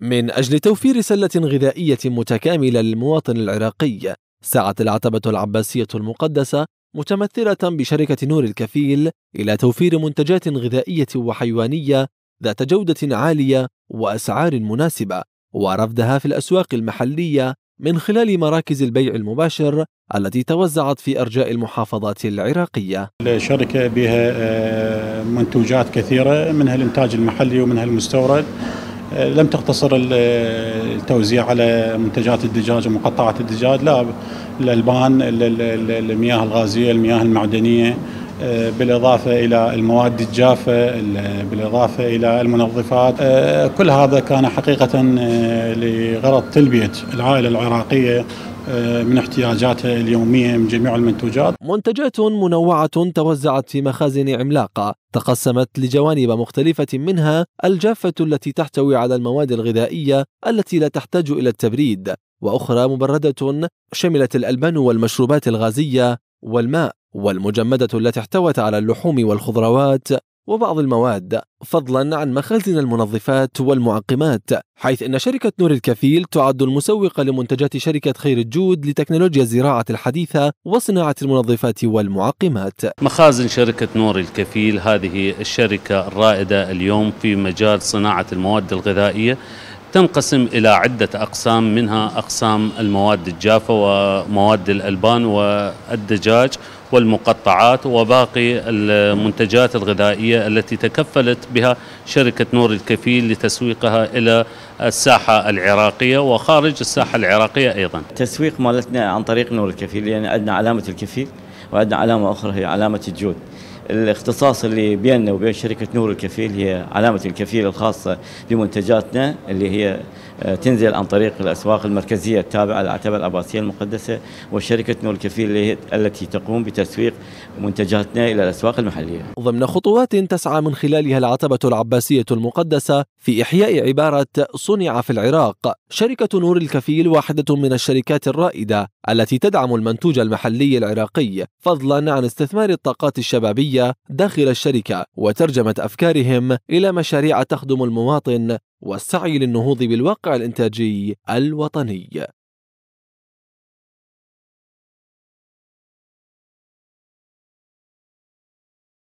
من أجل توفير سلة غذائية متكاملة للمواطن العراقي سعت العتبة العباسية المقدسة متمثلة بشركة نور الكفيل إلى توفير منتجات غذائية وحيوانية ذات جودة عالية وأسعار مناسبة ورفدها في الأسواق المحلية من خلال مراكز البيع المباشر التي توزعت في أرجاء المحافظات العراقية الشركة بها آه، منتوجات كثيرة منها الإنتاج المحلي ومنها المستورد لم تقتصر التوزيع على منتجات الدجاج ومقطعات الدجاج لا الالبان المياه الغازيه المياه المعدنيه آه، بالإضافة إلى المواد الجافة بالإضافة إلى المنظفات آه، كل هذا كان حقيقة آه، لغرض تلبية العائلة العراقية آه، من احتياجاتها اليومية من جميع المنتوجات منتجات منوعة توزعت في مخازن عملاقة تقسمت لجوانب مختلفة منها الجافة التي تحتوي على المواد الغذائية التي لا تحتاج إلى التبريد وأخرى مبردة شملت الألبان والمشروبات الغازية والماء والمجمدة التي احتوت على اللحوم والخضروات وبعض المواد فضلا عن مخازن المنظفات والمعقمات حيث أن شركة نور الكفيل تعد المسوقة لمنتجات شركة خير الجود لتكنولوجيا الزراعة الحديثة وصناعة المنظفات والمعقمات مخازن شركة نور الكفيل هذه الشركة الرائدة اليوم في مجال صناعة المواد الغذائية تنقسم إلى عدة أقسام منها أقسام المواد الجافة ومواد الألبان والدجاج والمقطعات وباقي المنتجات الغذائية التي تكفلت بها شركة نور الكفيل لتسويقها إلى الساحة العراقية وخارج الساحة العراقية أيضا تسويق مالتنا عن طريق نور الكفيل لأن يعني عندنا علامة الكفيل وعندنا علامة أخرى هي علامة الجود الاختصاص اللي بيننا وبين شركة نور الكفيل هي علامة الكفيل الخاصة بمنتجاتنا اللي هي آه، تنزل عن طريق الأسواق المركزية التابعة للعتبة العباسية المقدسة وشركة نور الكفيل التي تقوم بتسويق منتجاتنا إلى الأسواق المحلية ضمن خطوات تسعى من خلالها العتبة العباسية المقدسة في إحياء عبارة صنع في العراق شركة نور الكفيل واحدة من الشركات الرائدة التي تدعم المنتوج المحلي العراقي فضلا عن استثمار الطاقات الشبابية السياسية داخل الشركة وترجمة أفكارهم إلى مشاريع تخدم المواطن والسعي للنهوض بالواقع الإنتاجي الوطني